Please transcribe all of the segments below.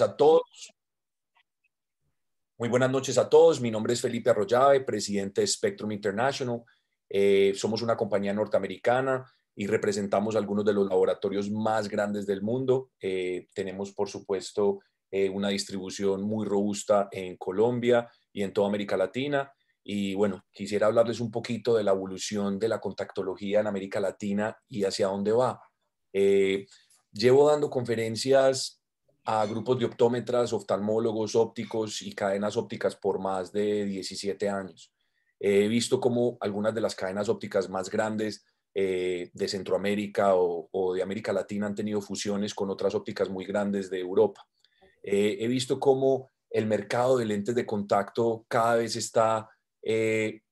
a todos. Muy buenas noches a todos. Mi nombre es Felipe Arroyave, presidente de Spectrum International. Eh, somos una compañía norteamericana y representamos algunos de los laboratorios más grandes del mundo. Eh, tenemos, por supuesto, eh, una distribución muy robusta en Colombia y en toda América Latina. Y bueno, quisiera hablarles un poquito de la evolución de la contactología en América Latina y hacia dónde va. llevo dando conferencias a grupos de optómetras, oftalmólogos, ópticos y cadenas ópticas por más de 17 años. He visto cómo algunas de las cadenas ópticas más grandes eh, de Centroamérica o, de América Latina han tenido fusiones con otras ópticas muy grandes de Europa. Eh, he visto cómo el mercado de lentes de contacto cada vez está eh,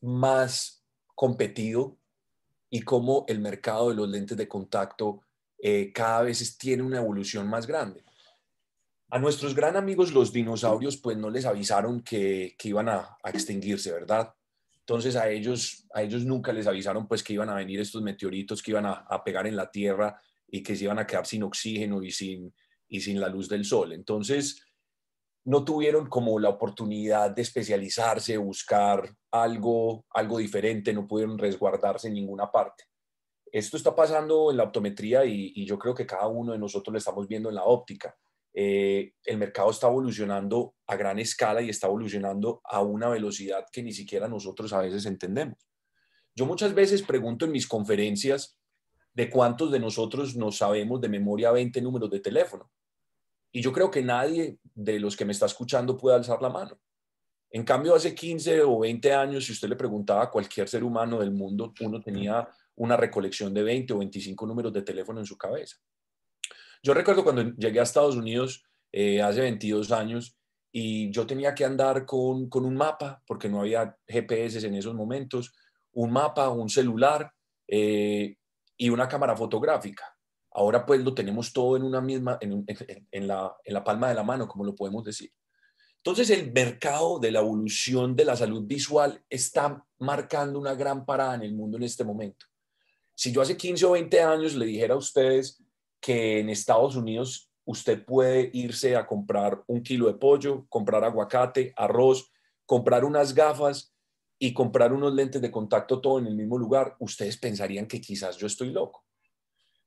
más competido y cómo el mercado de los lentes de contacto eh, cada vez tiene una evolución más grande. A nuestros gran amigos los dinosaurios, pues no les avisaron que, iban a, extinguirse, ¿verdad? Entonces a ellos, a ellos nunca les avisaron pues que iban a venir estos meteoritos que iban a, pegar en la Tierra y que se iban a quedar sin oxígeno y sin, y sin la luz del sol. Entonces, no tuvieron como la oportunidad de especializarse, buscar algo, algo diferente, no pudieron resguardarse en ninguna parte esto está pasando en la optometría y, yo creo que cada uno de nosotros lo estamos viendo en la óptica. Eh, el mercado está evolucionando a gran escala y está evolucionando a una velocidad que ni siquiera nosotros a veces entendemos. Yo muchas veces pregunto en mis conferencias de cuántos de nosotros nos sabemos de memoria 20 números de teléfono. Y yo creo que nadie de los que me está escuchando puede alzar la mano. En cambio, hace 15 o 20 años, si usted le preguntaba a cualquier ser humano del mundo, uno tenía una recolección de 20 o 25 números de teléfono en su cabeza. Yo recuerdo cuando llegué a Estados Unidos eh, hace 22 años y yo tenía que andar con, con un mapa, porque no había GPS en esos momentos, un mapa, un celular eh, y una cámara fotográfica. Ahora pues lo tenemos todo en una misma, la, en la palma de la mano, como lo podemos decir. Entonces el mercado de la evolución de la salud visual está marcando una gran parada en el mundo en este momento. Si yo hace 15 o 20 años le dijera a ustedes que en Estados Unidos usted puede irse a comprar un kilo de pollo, comprar aguacate, arroz, comprar unas gafas y comprar unos lentes de contacto todo en el mismo lugar, ustedes pensarían que quizás yo estoy loco.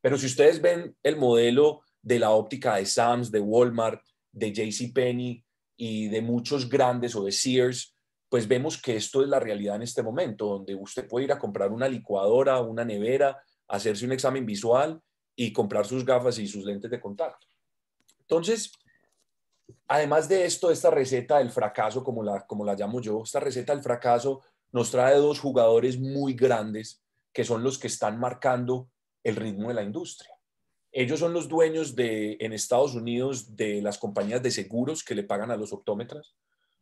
Pero si ustedes ven el modelo de la óptica de Sams, de Walmart, de JCPenney y de muchos grandes o de Sears, pues vemos que esto es la realidad en este momento, donde usted puede ir a comprar una licuadora, una nevera, hacerse un examen visual y comprar sus gafas y sus lentes de contacto. Entonces, además de esto, esta receta del fracaso, como la, como la llamo yo, esta receta del fracaso nos trae dos jugadores muy grandes que son los que están marcando el ritmo de la industria. Ellos son los dueños de, en Estados Unidos de las compañías de seguros que le pagan a los optómetras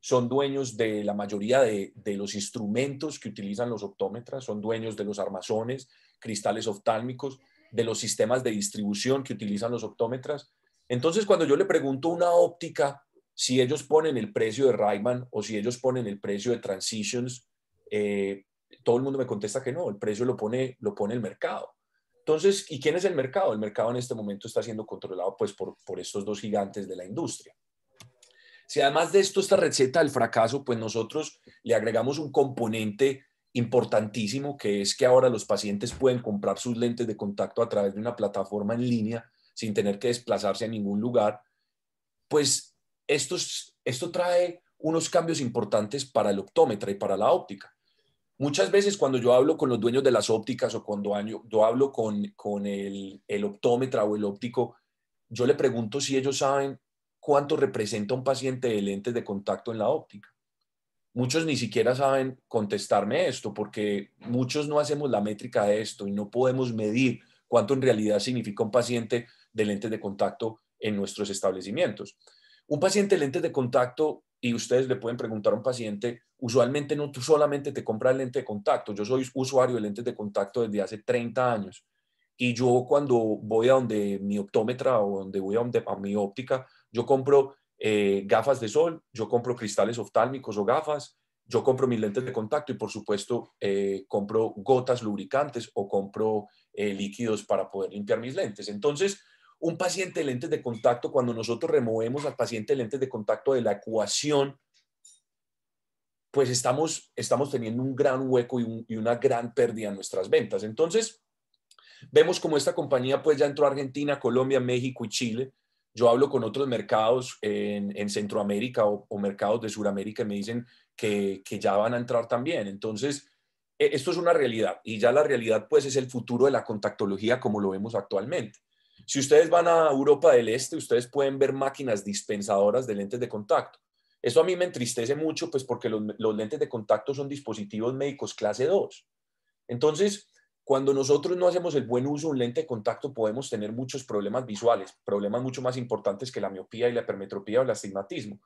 son dueños de la mayoría de, los instrumentos que utilizan los optómetras, son dueños de los armazones, cristales oftálmicos, de los sistemas de distribución que utilizan los optómetras. Entonces, cuando yo le pregunto a una óptica si ellos ponen el precio de Rayman o si ellos ponen el precio de Transitions, eh, todo el mundo me contesta que no, el precio lo pone, lo pone el mercado. Entonces, ¿y quién es el mercado? El mercado en este momento está siendo controlado pues, por estos dos gigantes de la industria. Si además de esto, esta receta del fracaso, pues nosotros le agregamos un componente importantísimo, que es que ahora los pacientes pueden comprar sus lentes de contacto a través de una plataforma en línea sin tener que desplazarse a ningún lugar, pues esto, esto trae unos cambios importantes para el optómetra y para la óptica. Muchas veces cuando yo hablo con los dueños de las ópticas o cuando yo hablo con, el, el optómetra o el óptico, yo le pregunto si ellos saben cuánto representa un paciente de lentes de contacto en la óptica. Muchos ni siquiera saben contestarme esto porque muchos no hacemos la métrica de esto y no podemos medir cuánto en realidad significa un paciente de lentes de contacto en nuestros establecimientos. Un paciente de lentes de contacto, y ustedes le pueden preguntar a un paciente, usualmente no tú solamente te compra el lente de contacto. Yo soy usuario de lentes de contacto desde hace 30 años. Y yo cuando voy a donde mi optómetra o donde voy a, donde, a mi óptica, yo compro eh, gafas de sol, yo compro cristales oftálmicos o gafas, yo compro mis lentes de contacto y por supuesto eh, compro gotas lubricantes o compro eh, líquidos para poder limpiar mis lentes. Entonces, un paciente de lentes de contacto, cuando nosotros removemos al paciente de lentes de contacto de la ecuación, pues estamos, estamos teniendo un gran hueco y, y una gran pérdida en nuestras ventas. Entonces, vemos como esta compañía pues ya entró a Argentina, Colombia, México y Chile yo hablo con otros mercados en, Centroamérica o, mercados de Sudamérica y me dicen que, ya van a entrar también. Entonces, e, esto es una realidad y ya la realidad pues es el futuro de la contactología como lo vemos actualmente. Si ustedes van a Europa del Este, ustedes pueden ver máquinas dispensadoras de lentes de contacto. Eso a mí me entristece mucho pues porque los, los lentes de contacto son dispositivos médicos clase 2. Entonces, cuando nosotros no hacemos el buen uso de un lente de contacto, podemos tener muchos problemas visuales, problemas mucho más importantes que la miopía y la hipermetropía o el astigmatismo.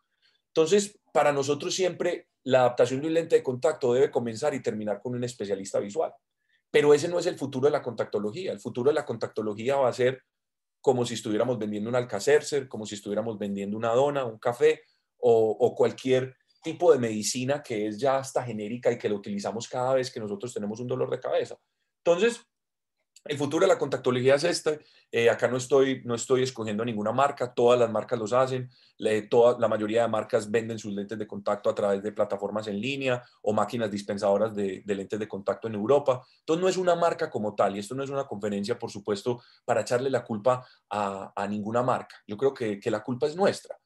Entonces, para nosotros siempre la adaptación de un lente de contacto debe comenzar y terminar con un especialista visual. Pero ese no es el futuro de la contactología. El futuro de la contactología va a ser como si estuviéramos vendiendo un alcacercer, como si estuviéramos vendiendo una dona, un café o, o cualquier tipo de medicina que es ya hasta genérica y que lo utilizamos cada vez que nosotros tenemos un dolor de cabeza. Entonces, el futuro de la contactología es este. Eh, acá no estoy, no estoy escogiendo ninguna marca, todas las marcas los hacen. la mayoría de marcas venden sus lentes de contacto a través de plataformas en línea o máquinas dispensadoras de, lentes de contacto en Europa. Entonces no es una marca como tal y esto no es una conferencia, por supuesto, para echarle la culpa a, a ninguna marca. Yo creo que, que la culpa es nuestra.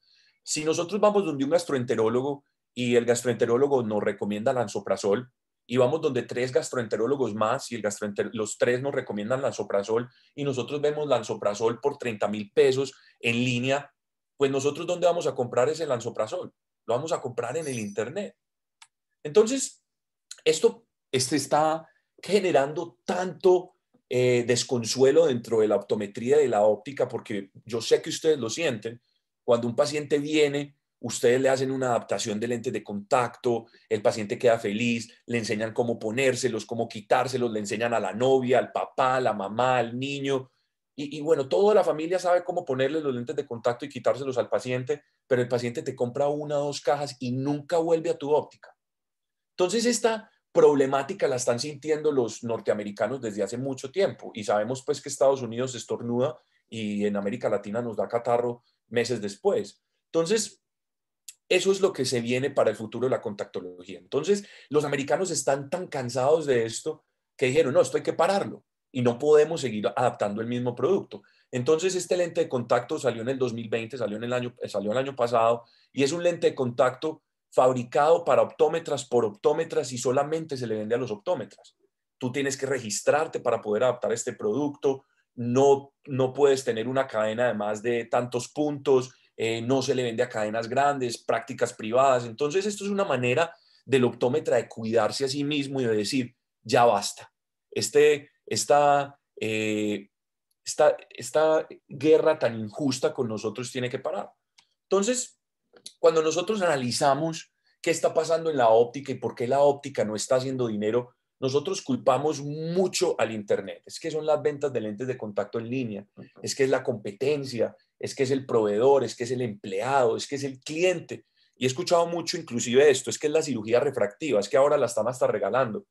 Si nosotros vamos donde un gastroenterólogo y el gastroenterólogo nos recomienda lansoprazol, y vamos donde tres gastroenterólogos más y el gastroenter los tres nos recomiendan lansoprazol y nosotros vemos lansoprazol por 30 mil pesos en línea, pues nosotros dónde vamos a comprar ese lansoprazol? Lo vamos a comprar en el Internet. Entonces, esto, este está generando tanto eh, desconsuelo dentro de la optometría y de la óptica, porque yo sé que ustedes lo sienten, cuando un paciente viene ustedes le hacen una adaptación de lentes de contacto, el paciente queda feliz, le enseñan cómo ponérselos, cómo quitárselos, le enseñan a la novia, al papá, a la mamá, al niño. Y, bueno, toda la familia sabe cómo ponerle los lentes de contacto y quitárselos al paciente, pero el paciente te compra una o dos cajas y nunca vuelve a tu óptica. Entonces esta problemática la están sintiendo los norteamericanos desde hace mucho tiempo y sabemos pues que Estados Unidos estornuda y en América Latina nos da catarro meses después. Entonces, eso es lo que se viene para el futuro de la contactología. Entonces, los americanos están tan cansados de esto que dijeron, no, esto hay que pararlo y no podemos seguir adaptando el mismo producto. Entonces, este lente de contacto salió en el 2020, salió, el año, eh, salió el año pasado y es un lente de contacto fabricado para optómetras por optómetras y solamente se le vende a los optómetras. Tú tienes que registrarte para poder adaptar este producto, no, no puedes tener una cadena de más de tantos puntos, eh, no se le vende a cadenas grandes, prácticas privadas. Entonces, esto es una manera del optómetra de cuidarse a sí mismo y de decir, ya basta. Este, esta, eh, esta, esta guerra tan injusta con nosotros tiene que parar. Entonces, cuando nosotros analizamos qué está pasando en la óptica y por qué la óptica no está haciendo dinero, nosotros culpamos mucho al Internet. Es que son las ventas de lentes de contacto en línea, es que es la competencia, es que es el proveedor, es que es el empleado, es que es el cliente. Y he escuchado mucho inclusive esto, es que es la cirugía refractiva, es que ahora la están hasta regalando.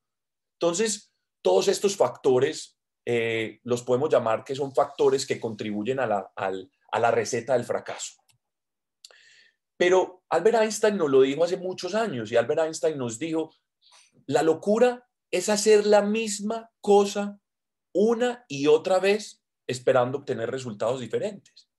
Entonces, todos estos factores eh, los podemos llamar que son factores que contribuyen a la, a la receta del fracaso. Pero Albert Einstein nos lo dijo hace muchos años y Albert Einstein nos dijo, la locura es hacer la misma cosa una y otra vez esperando obtener resultados diferentes.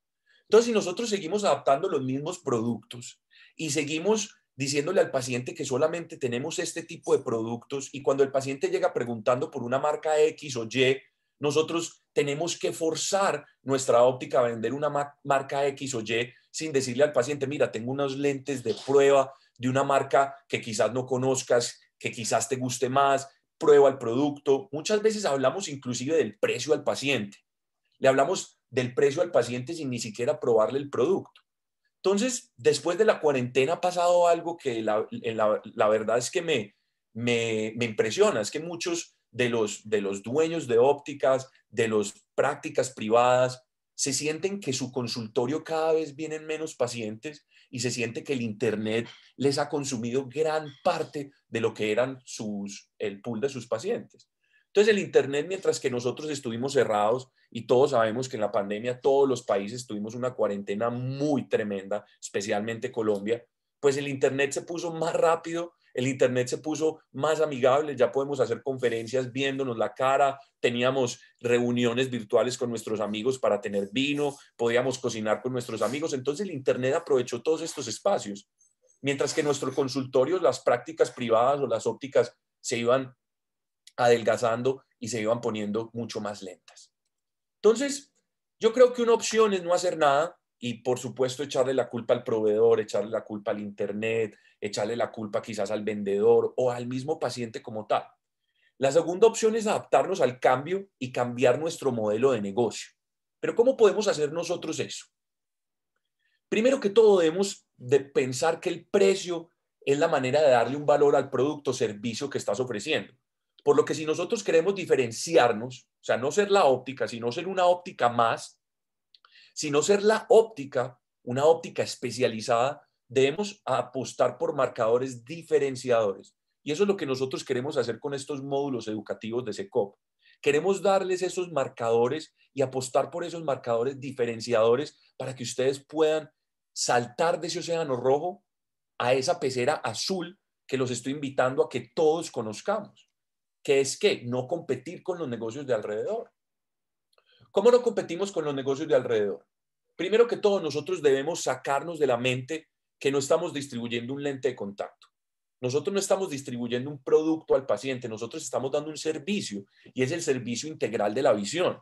Entonces, si nosotros seguimos adaptando los mismos productos y seguimos diciéndole al paciente que solamente tenemos este tipo de productos y cuando el paciente llega preguntando por una marca X o Y, nosotros tenemos que forzar nuestra óptica a vender una marca X o Y sin decirle al paciente, mira, tengo unos lentes de prueba de una marca que quizás no conozcas, que quizás te guste más, prueba el producto. Muchas veces hablamos inclusive del precio al paciente. Le hablamos del precio al paciente sin ni siquiera probarle el producto. Entonces, después de la cuarentena ha pasado algo que la, verdad es que me, me, me, impresiona, es que muchos de los, de los dueños de ópticas, de las prácticas privadas, se sienten que su consultorio cada vez vienen menos pacientes y se siente que el Internet les ha consumido gran parte de lo que eran sus, el pool de sus pacientes. Entonces el Internet, mientras que nosotros estuvimos cerrados y todos sabemos que en la pandemia todos los países tuvimos una cuarentena muy tremenda, especialmente Colombia, pues el Internet se puso más rápido, el Internet se puso más amigable, ya podemos hacer conferencias viéndonos la cara, teníamos reuniones virtuales con nuestros amigos para tener vino, podíamos cocinar con nuestros amigos, entonces el Internet aprovechó todos estos espacios. Mientras que nuestros consultorios, las prácticas privadas o las ópticas se iban adelgazando y se iban poniendo mucho más lentas. Entonces, yo creo que una opción es no hacer nada y, por supuesto, echarle la culpa al proveedor, echarle la culpa al Internet, echarle la culpa quizás al vendedor o al mismo paciente como tal. La segunda opción es adaptarnos al cambio y cambiar nuestro modelo de negocio. Pero ¿cómo podemos hacer nosotros eso? Primero que todo, debemos de pensar que el precio es la manera de darle un valor al producto o servicio que estás ofreciendo. Por lo que si nosotros queremos diferenciarnos, o sea, no ser la óptica, sino ser una óptica más, sino ser la óptica, una óptica especializada, debemos apostar por marcadores diferenciadores. Y eso es lo que nosotros queremos hacer con estos módulos educativos de SECOP. Queremos darles esos marcadores y apostar por esos marcadores diferenciadores para que ustedes puedan saltar de ese océano rojo a esa pecera azul que los estoy invitando a que todos conozcamos que es que no competir con los negocios de alrededor. ¿Cómo no competimos con los negocios de alrededor? Primero que todo, nosotros debemos sacarnos de la mente que no estamos distribuyendo un lente de contacto. Nosotros no estamos distribuyendo un producto al paciente, nosotros estamos dando un servicio y es el servicio integral de la visión.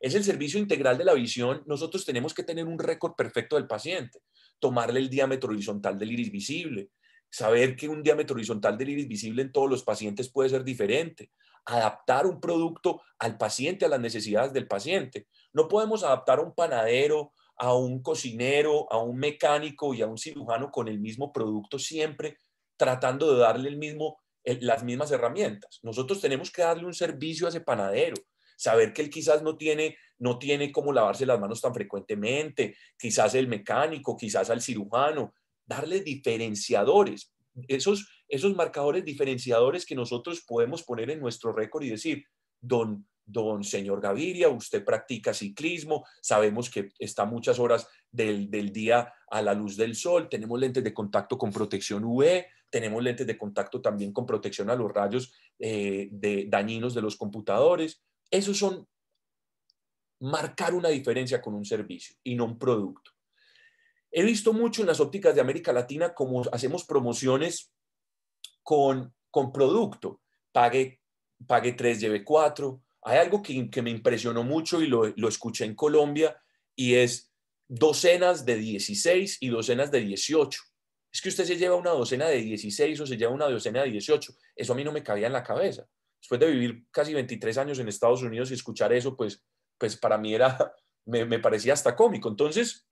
Es el servicio integral de la visión, nosotros tenemos que tener un récord perfecto del paciente, tomarle el diámetro horizontal del iris visible, saber que un diámetro horizontal del iris visible en todos los pacientes puede ser diferente, adaptar un producto al paciente, a las necesidades del paciente. No podemos adaptar a un panadero, a un cocinero, a un mecánico y a un cirujano con el mismo producto siempre, tratando de darle el mismo, eh, las mismas herramientas. Nosotros tenemos que darle un servicio a ese panadero, saber que él quizás no tiene, no tiene cómo lavarse las manos tan frecuentemente, quizás el mecánico, quizás al cirujano, darle diferenciadores, esos, esos marcadores diferenciadores que nosotros podemos poner en nuestro récord y decir, don, don señor Gaviria, usted practica ciclismo, sabemos que está muchas horas del, día a la luz del sol, tenemos lentes de contacto con protección UV, tenemos lentes de contacto también con protección a los rayos eh, dañinos de los computadores. Esos son marcar una diferencia con un servicio y no un producto. He visto mucho en las ópticas de América Latina cómo hacemos promociones con, con producto. Pague, pague 3, lleve cuatro. Hay algo que, me impresionó mucho y lo, lo escuché en Colombia y es docenas de 16 y docenas de 18 es que usted se lleva una docena de 16 o se lleva una docena de 18. Eso a mí no me cabía en la cabeza. Después de vivir casi 23 años en Estados Unidos y escuchar eso, pues, pues para mí era, me, me parecía hasta cómico. Entonces,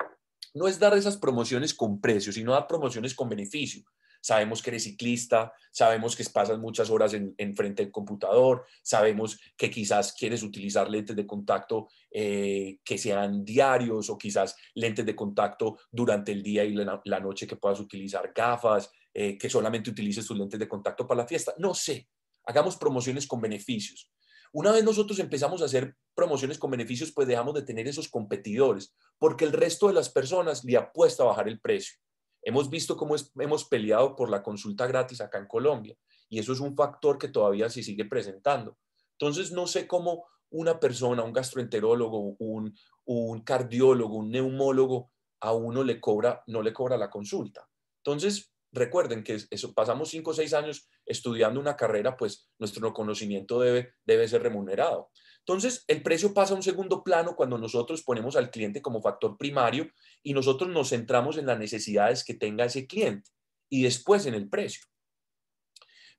no es dar esas promociones con precio, sino dar promociones con beneficio. Sabemos que eres ciclista, sabemos que pasas muchas horas en, frente del computador, sabemos que quizás quieres utilizar lentes de contacto eh, que sean diarios o quizás lentes de contacto durante el día y la, noche que puedas utilizar gafas, eh, que solamente utilices tus lentes de contacto para la fiesta. No sé, hagamos promociones con beneficios. Una vez nosotros empezamos a hacer promociones con beneficios, pues dejamos de tener esos competidores, porque el resto de las personas le apuesta a bajar el precio. Hemos visto cómo hemos peleado por la consulta gratis acá en Colombia, y eso es un factor que todavía se sigue presentando. Entonces, no sé cómo una persona, un gastroenterólogo, un, un cardiólogo, un neumólogo, a uno le cobra, no le cobra la consulta. Entonces, recuerden que pasamos cinco o seis años estudiando una carrera, pues nuestro conocimiento debe, debe ser remunerado. Entonces, el precio pasa a un segundo plano cuando nosotros ponemos al cliente como factor primario y nosotros nos centramos en las necesidades que tenga ese cliente y después en el precio.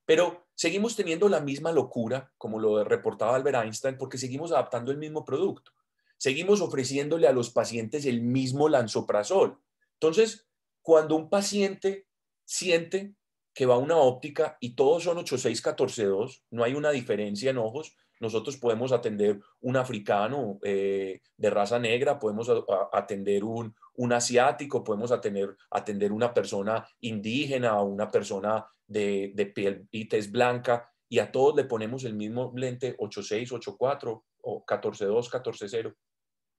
Pero seguimos teniendo la misma locura, como lo reportaba Albert Einstein, porque seguimos adaptando el mismo producto. Seguimos ofreciéndole a los pacientes el mismo lanzoprazol. Entonces, cuando un paciente siente que va una óptica y todos son 86142, no hay una diferencia en ojos. Nosotros podemos atender un africano eh, de raza negra, podemos atender un, asiático, podemos atender, atender una persona indígena o una persona de, de, piel y tez blanca, y a todos le ponemos el mismo lente 86, 84 o 142, 140.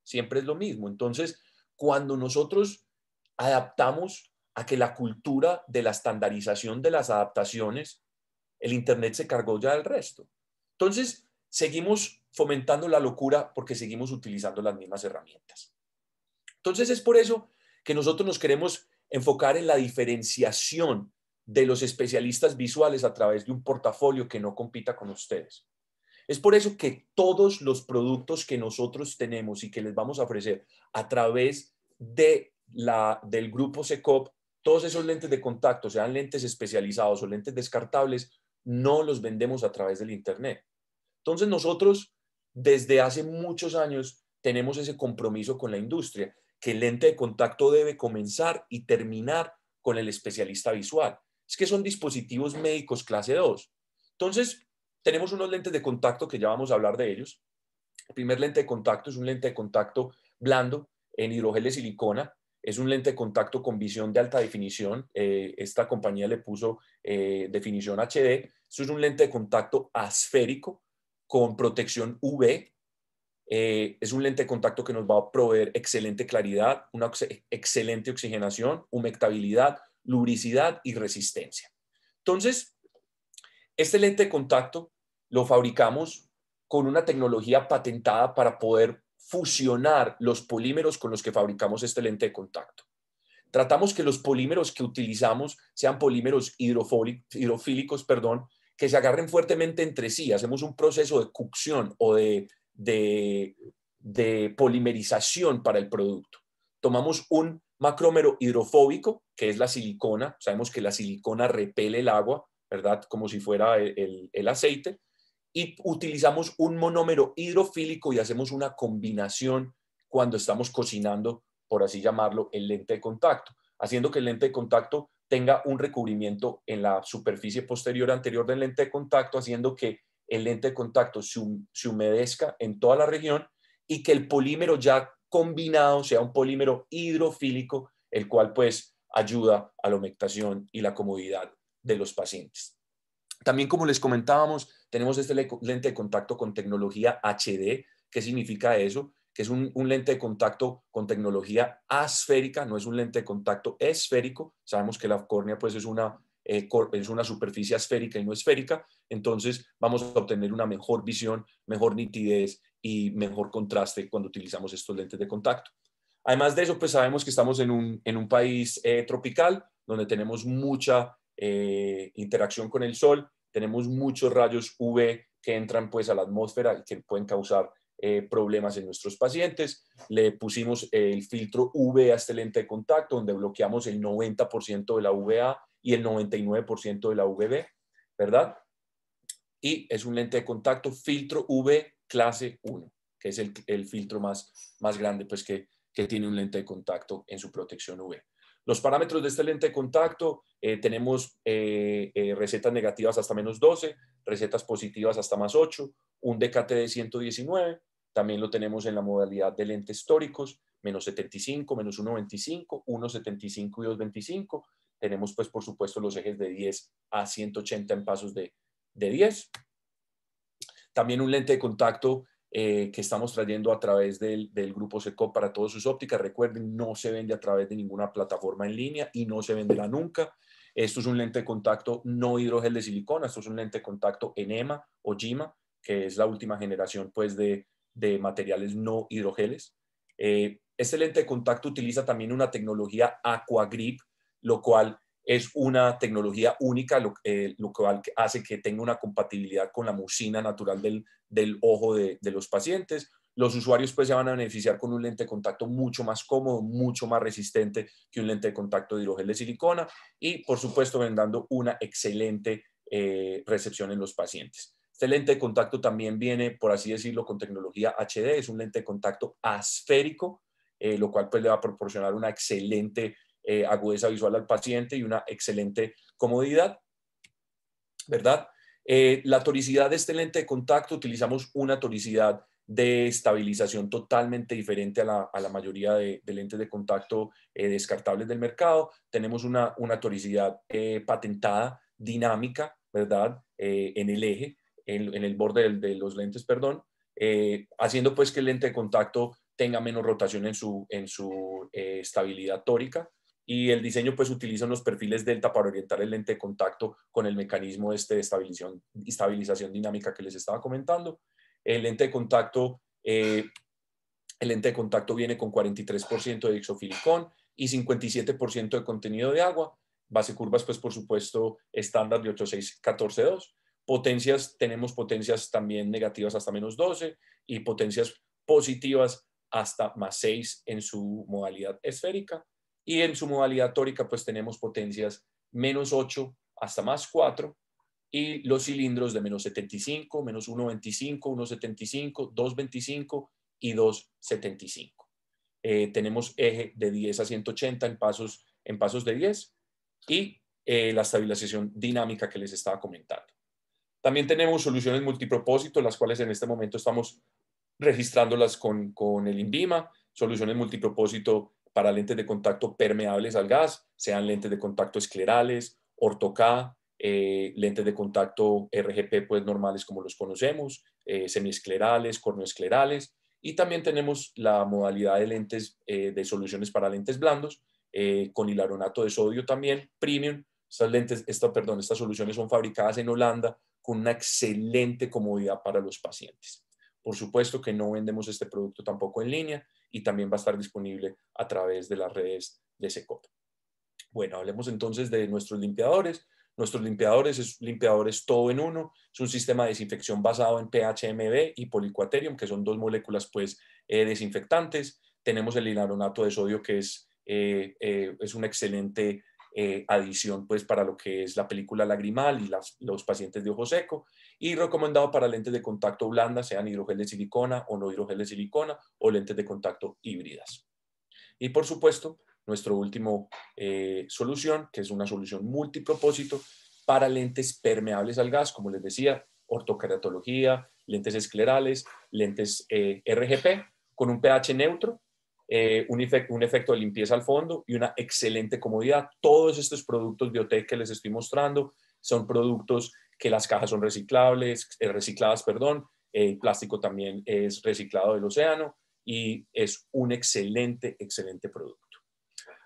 Siempre es lo mismo. Entonces, cuando nosotros adaptamos a que la cultura de la estandarización de las adaptaciones, el Internet se cargó ya del resto. Entonces, seguimos fomentando la locura porque seguimos utilizando las mismas herramientas. Entonces, es por eso que nosotros nos queremos enfocar en la diferenciación de los especialistas visuales a través de un portafolio que no compita con ustedes. Es por eso que todos los productos que nosotros tenemos y que les vamos a ofrecer a través de la, del grupo SECOP todos esos lentes de contacto, sean lentes especializados o lentes descartables, no los vendemos a través del Internet. Entonces nosotros desde hace muchos años tenemos ese compromiso con la industria, que el lente de contacto debe comenzar y terminar con el especialista visual. Es que son dispositivos médicos clase 2. Entonces, tenemos unos lentes de contacto que ya vamos a hablar de ellos. El primer lente de contacto es un lente de contacto blando en hidrogel de silicona es un lente de contacto con visión de alta definición. Eh, esta compañía le puso eh, definición HD. es un lente de contacto asférico con protección UV. Eh, es un lente de contacto que nos va a proveer excelente claridad, una excelente oxigenación, humectabilidad, lubricidad y resistencia. Entonces, este lente de contacto lo fabricamos con una tecnología patentada para poder fusionar los polímeros con los que fabricamos este lente de contacto. Tratamos que los polímeros que utilizamos sean polímeros hidrofílicos, perdón, que se agarren fuertemente entre sí. Hacemos un proceso de cocción o de, polimerización para el producto. Tomamos un macrómero hidrofóbico, que es la silicona. Sabemos que la silicona repele el agua, ¿verdad? Como si fuera el aceite y utilizamos un monómero hidrofílico y hacemos una combinación cuando estamos cocinando, por así llamarlo, el lente de contacto, haciendo que el lente de contacto tenga un recubrimiento en la superficie posterior anterior del lente de contacto, haciendo que el lente de contacto se humedezca en toda la región y que el polímero ya combinado sea un polímero hidrofílico, el cual pues ayuda a la humectación y la comodidad de los pacientes. También, como les comentábamos, tenemos este lente de contacto con tecnología HD. ¿Qué significa eso? Que es un, lente de contacto con tecnología asférica, no es un lente de contacto esférico. Sabemos que la córnea pues, es, una, eh, es una superficie asférica y no esférica. Entonces, vamos a obtener una mejor visión, mejor nitidez y mejor contraste cuando utilizamos estos lentes de contacto. Además de eso, pues sabemos que estamos en un, en un país eh, tropical donde tenemos mucha eh, interacción con el sol tenemos muchos rayos UV que entran pues a la atmósfera y que pueden causar eh, problemas en nuestros pacientes. Le pusimos eh, el filtro UV a este lente de contacto, donde bloqueamos el 90% de la UVA y el 99% de la UVB, ¿verdad? Y es un lente de contacto filtro UV clase 1, que es el, filtro más, más grande pues, que, que tiene un lente de contacto en su protección UV. Los parámetros de este lente de contacto, eh, tenemos eh, eh, recetas negativas hasta menos 12, recetas positivas hasta más 8, un DKT de 119, también lo tenemos en la modalidad de lentes históricos, menos 75, menos 1,25, 1,75 y 2,25. Tenemos pues por supuesto los ejes de 10 a 180 en pasos de, de 10. También un lente de contacto eh, que estamos trayendo a través del, grupo SECO para todas sus ópticas. Recuerden, no se vende a través de ninguna plataforma en línea y no se venderá nunca. Esto es un lente de contacto no hidrogel de silicona, esto es un lente de contacto enema o GIMA, que es la última generación pues, de, materiales no hidrogeles. Eh, este lente de contacto utiliza también una tecnología AquaGrip, lo cual es una tecnología única, lo, eh, cual hace que tenga una compatibilidad con la mucina natural del, ojo de, los pacientes. Los usuarios pues se van a beneficiar con un lente de contacto mucho más cómodo, mucho más resistente que un lente de contacto de hidrogel de silicona y por supuesto vendando una excelente eh, recepción en los pacientes. Este lente de contacto también viene, por así decirlo, con tecnología HD, es un lente de contacto asférico, eh, lo cual pues le va a proporcionar una excelente eh, agudeza visual al paciente y una excelente comodidad, ¿verdad? Eh, la toricidad de este lente de contacto, utilizamos una toricidad de estabilización totalmente diferente a la, mayoría de, lentes de contacto eh, descartables del mercado. Tenemos una, una toricidad patentada, dinámica, ¿verdad? en el eje, en, el borde de los lentes, perdón, haciendo pues que el lente de contacto tenga menos rotación en su, en su estabilidad tórica y el diseño pues utiliza unos perfiles delta para orientar el lente de contacto con el mecanismo este de estabilización, dinámica que les estaba comentando. El lente de contacto, eh, el lente de contacto viene con 43% de exofilicón y 57% de contenido de agua. Base curvas pues por supuesto estándar de 86142. Potencias, tenemos potencias también negativas hasta menos 12 y potencias positivas hasta más 6 en su modalidad esférica y en su modalidad tórica, pues tenemos potencias menos 8 hasta más 4 y los cilindros de menos 75, menos 1,25, 1,75, 2,25 y 2,75. Eh, tenemos eje de 10 a 180 en pasos, en pasos de 10 y eh, la estabilización dinámica que les estaba comentando. También tenemos soluciones multipropósito, las cuales en este momento estamos registrándolas con, con el INVIMA, soluciones multipropósito para lentes de contacto permeables al gas, sean lentes de contacto esclerales, ortoca, eh, lentes de contacto RGP pues normales como los conocemos, eh, semiesclerales, corneoesclerales, y también tenemos la modalidad de lentes eh, de soluciones para lentes blandos eh, con hilaronato de sodio también, premium. Estas lentes, esta, perdón, estas soluciones son fabricadas en Holanda con una excelente comodidad para los pacientes. Por supuesto que no vendemos este producto tampoco en línea, y también va a estar disponible a través de las redes de SECOP. Bueno, hablemos entonces de nuestros limpiadores. Nuestros limpiadores es limpiadores todo en uno. Es un sistema de desinfección basado en PHMB y policuaterium, que son dos moléculas pues eh, desinfectantes. Tenemos el inaronato de sodio, que es, eh, eh, es un excelente eh, adición pues para lo que es la película lagrimal y los pacientes de ojo seco y recomendado para lentes de contacto blanda, sean hidrogel de silicona o no hidrogel de silicona o lentes de contacto híbridas. Y por supuesto, nuestro último eh, solución, que es una solución multipropósito para lentes permeables al gas, como les decía, ortocaratología, lentes esclerales, lentes eh, RGP, con un pH neutro eh, un, efecto, de limpieza al fondo y una excelente comodidad. Todos estos productos biotech que les estoy mostrando son productos que las cajas son reciclables, eh, recicladas, perdón, el plástico también es reciclado del océano y es un excelente, excelente producto.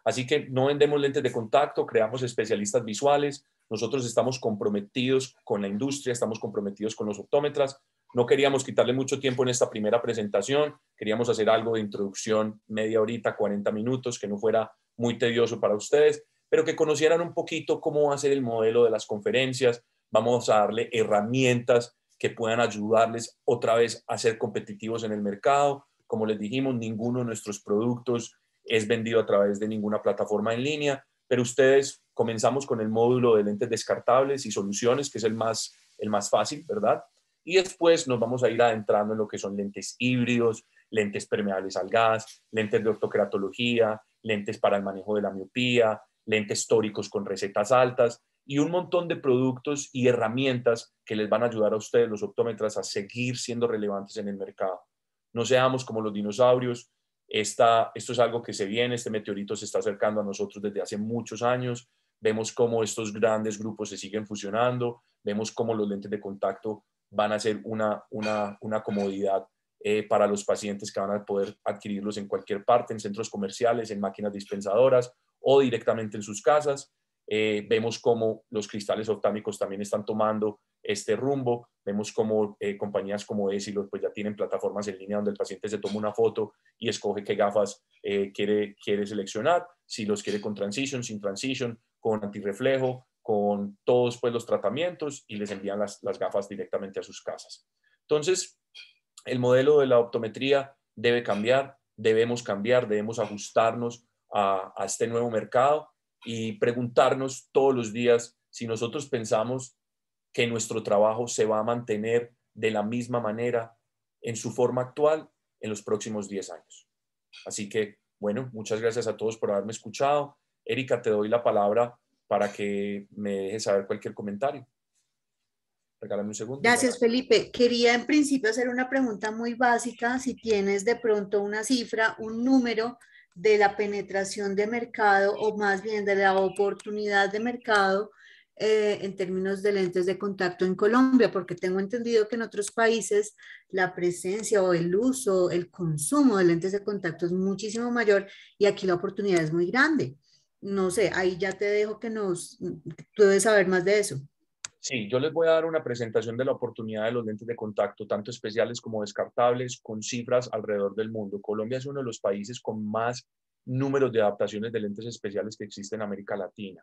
Así que no vendemos lentes de contacto, creamos especialistas visuales. Nosotros estamos comprometidos con la industria, estamos comprometidos con los optómetras, no queríamos quitarle mucho tiempo en esta primera presentación, queríamos hacer algo de introducción, media horita, 40 minutos, que no fuera muy tedioso para ustedes, pero que conocieran un poquito cómo va a ser el modelo de las conferencias. Vamos a darle herramientas que puedan ayudarles otra vez a ser competitivos en el mercado. Como les dijimos, ninguno de nuestros productos es vendido a través de ninguna plataforma en línea, pero ustedes comenzamos con el módulo de lentes descartables y soluciones, que es el más, el más fácil, ¿verdad? y después nos vamos a ir adentrando en lo que son lentes híbridos, lentes permeables al gas, lentes de ortocratología, lentes para el manejo de la miopía, lentes tóricos con recetas altas y un montón de productos y herramientas que les van a ayudar a ustedes, los optómetras, a seguir siendo relevantes en el mercado. No seamos como los dinosaurios. Esta, esto es algo que se viene, este meteorito se está acercando a nosotros desde hace muchos años. Vemos cómo estos grandes grupos se siguen fusionando, vemos cómo los lentes de contacto van a ser una, comodidad eh, para los pacientes que van a poder adquirirlos en cualquier parte, en centros comerciales, en máquinas dispensadoras o directamente en sus casas. Eh, vemos cómo los cristales optámicos también están tomando este rumbo. Vemos cómo eh, compañías como Essilor pues ya tienen plataformas en línea donde el paciente se toma una foto y escoge qué gafas quiere, quiere seleccionar, si los quiere con transition, sin transition, con antirreflejo, con todos pues, los tratamientos y les envían las, gafas directamente a sus casas. Entonces, el modelo de la optometría debe cambiar, debemos cambiar, debemos ajustarnos a, a este nuevo mercado y preguntarnos todos los días si nosotros pensamos que nuestro trabajo se va a mantener de la misma manera en su forma actual en los próximos 10 años. Así que, bueno, muchas gracias a todos por haberme escuchado. Erika, te doy la palabra para que me deje saber cualquier comentario. Regálame un segundo. Gracias, Felipe. Quería en principio hacer una pregunta muy básica. Si tienes de pronto una cifra, un número de la penetración de mercado o más bien de la oportunidad de mercado eh, en términos de lentes de contacto en Colombia, porque tengo entendido que en otros países la presencia o el uso, el consumo de lentes de contacto es muchísimo mayor y aquí la oportunidad es muy grande no sé, ahí ya te dejo que nos, tú debes saber más de eso. Sí, yo les voy a dar una presentación de la oportunidad de los lentes de contacto, tanto especiales como descartables, con cifras alrededor del mundo. Colombia es uno de los países con más números de adaptaciones de lentes especiales que existen en América Latina.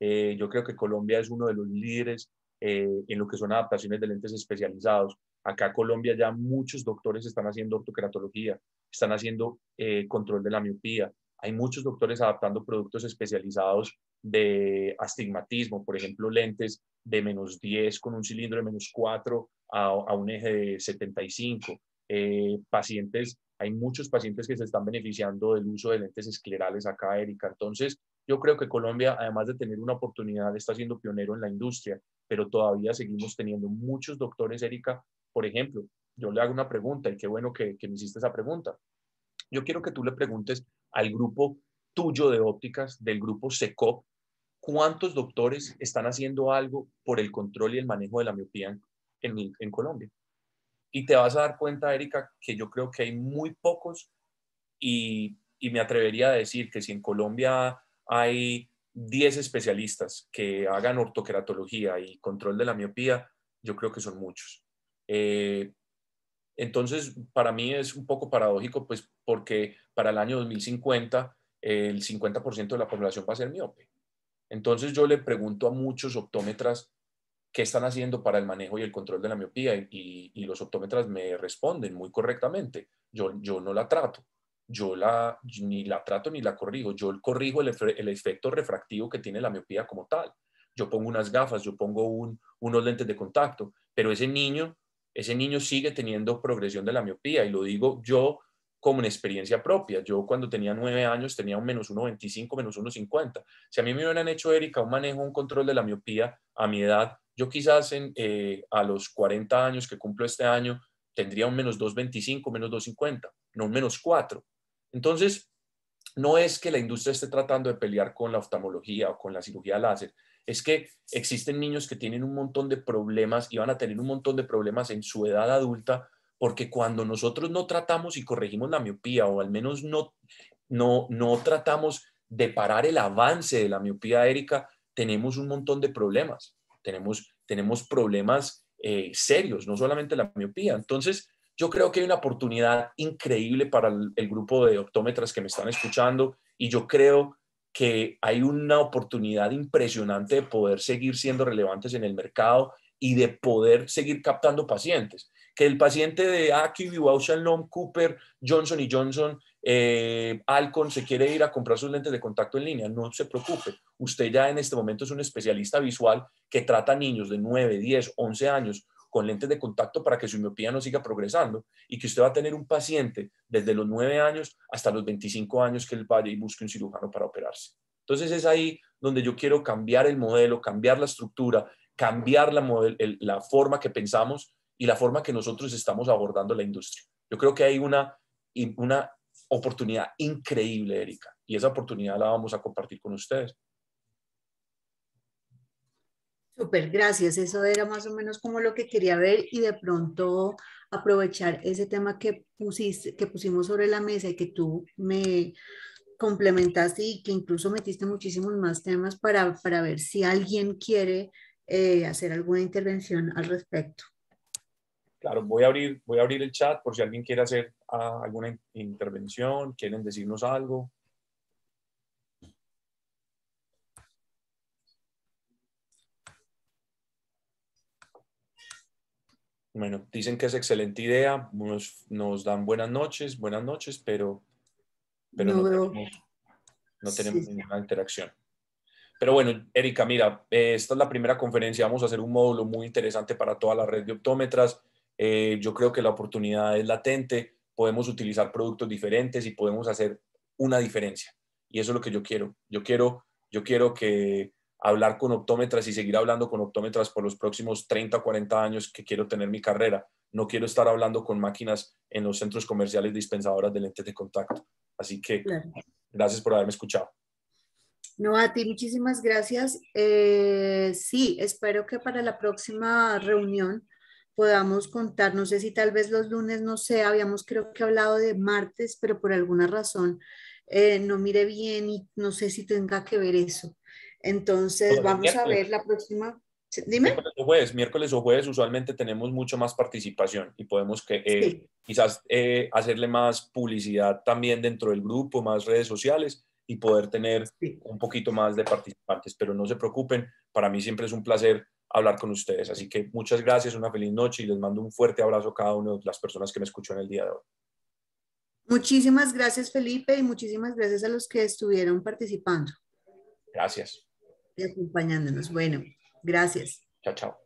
Eh, yo creo que Colombia es uno de los líderes eh, en lo que son adaptaciones de lentes especializados. Acá en Colombia ya muchos doctores están haciendo ortocratología, están haciendo eh, control de la miopía, hay muchos doctores adaptando productos especializados de astigmatismo, por ejemplo, lentes de menos 10 con un cilindro de menos 4 a, a un eje de 75. Eh, pacientes, hay muchos pacientes que se están beneficiando del uso de lentes esclerales acá, Erika. Entonces, yo creo que Colombia, además de tener una oportunidad, está siendo pionero en la industria, pero todavía seguimos teniendo muchos doctores, Erika. Por ejemplo, yo le hago una pregunta y qué bueno que, que me hiciste esa pregunta. Yo quiero que tú le preguntes al grupo tuyo de ópticas, del grupo SECOP, ¿cuántos doctores están haciendo algo por el control y el manejo de la miopía en, Colombia? Y te vas a dar cuenta, Erika, que yo creo que hay muy pocos y, me atrevería a decir que si en Colombia hay 10 especialistas que hagan ortoqueratología y control de la miopía, yo creo que son muchos. Eh, entonces, para mí es un poco paradójico, pues porque para el año 2050 el 50% de la población va a ser miope. Entonces yo le pregunto a muchos optómetras qué están haciendo para el manejo y el control de la miopía y, los optómetras me responden muy correctamente. Yo, yo no la trato, yo la, ni la trato ni la corrijo, yo corrijo el, el efecto refractivo que tiene la miopía como tal. Yo pongo unas gafas, yo pongo un, unos lentes de contacto, pero ese niño, ese niño sigue teniendo progresión de la miopía y lo digo yo como una experiencia propia. Yo cuando tenía nueve años tenía un menos 1,25, menos 1,50. Si a mí me hubieran hecho, Erika, un manejo, un control de la miopía a mi edad, yo quizás en, eh, a los 40 años que cumplo este año tendría un menos 2,25, menos 2,50, no un menos 4. Entonces, no es que la industria esté tratando de pelear con la oftalmología o con la cirugía láser, es que existen niños que tienen un montón de problemas y van a tener un montón de problemas en su edad adulta porque cuando nosotros no tratamos y corregimos la miopía, o al menos no, tratamos de parar el avance de la miopía, Erika, tenemos un montón de problemas. Tenemos, problemas eh, serios, no solamente la miopía. Entonces, yo creo que hay una oportunidad increíble para el, el grupo de optómetras que me están escuchando y yo creo que hay una oportunidad impresionante de poder seguir siendo relevantes en el mercado y de poder seguir captando pacientes que el paciente de ACUVUA, Shalom, Cooper, Johnson y Johnson, eh, Alcon, se quiere ir a comprar sus lentes de contacto en línea, no se preocupe. Usted ya en este momento es un especialista visual que trata niños de 9, 10, 11 años con lentes de contacto para que su miopía no siga progresando y que usted va a tener un paciente desde los 9 años hasta los 25 años que él vaya y busque un cirujano para operarse. Entonces es ahí donde yo quiero cambiar el modelo, cambiar la estructura, cambiar la, la forma que pensamos y la forma que nosotros estamos abordando la industria. Yo creo que hay una, una oportunidad increíble, Erika, y esa oportunidad la vamos a compartir con ustedes. Super, gracias. Eso era más o menos como lo que quería ver y de pronto aprovechar ese tema que, pusiste, que pusimos sobre la mesa y que tú me complementaste y que incluso metiste muchísimos más temas para, ver si alguien quiere eh, hacer alguna intervención al respecto. Claro, voy a abrir, voy a abrir el chat por si alguien quiere hacer ah, alguna intervención, quieren decirnos algo. Bueno, dicen que es excelente idea, nos, dan buenas noches, buenas noches, pero, pero no, tenemos, ninguna interacción. Pero bueno, Erika, mira, eh, esta es la primera conferencia, vamos a hacer un módulo muy interesante para toda la red de optómetras eh, yo creo que la oportunidad es latente, podemos utilizar productos diferentes y podemos hacer una diferencia. Y eso es lo que yo quiero. Yo quiero, yo quiero que hablar con optómetras y seguir hablando con optómetras por los próximos 30 o 40 años que quiero tener mi carrera. No quiero estar hablando con máquinas en los centros comerciales dispensadoras de lentes de contacto. Así que gracias por haberme escuchado. No, a ti muchísimas gracias. Eh, sí, espero que para la próxima reunión podamos contar, no sé si tal vez los lunes, no sé, habíamos creo que hablado de martes, pero por alguna razón eh, no mire bien y no sé si tenga que ver eso. Entonces, vamos a ver la próxima. Dime. Miércoles o, jueves, miércoles o jueves usualmente tenemos mucho más participación y podemos que, eh, quizás eh, hacerle más publicidad también dentro del grupo, más redes sociales y poder tener un poquito más de participantes. Pero no se preocupen, para mí siempre es un placer hablar con ustedes. Así que muchas gracias, una feliz noche y les mando un fuerte abrazo a cada una de las personas que me escuchó el día de hoy. Muchísimas gracias, Felipe, y muchísimas gracias a los que estuvieron participando. Gracias. Y acompañándonos. Bueno, gracias. Chao, chao.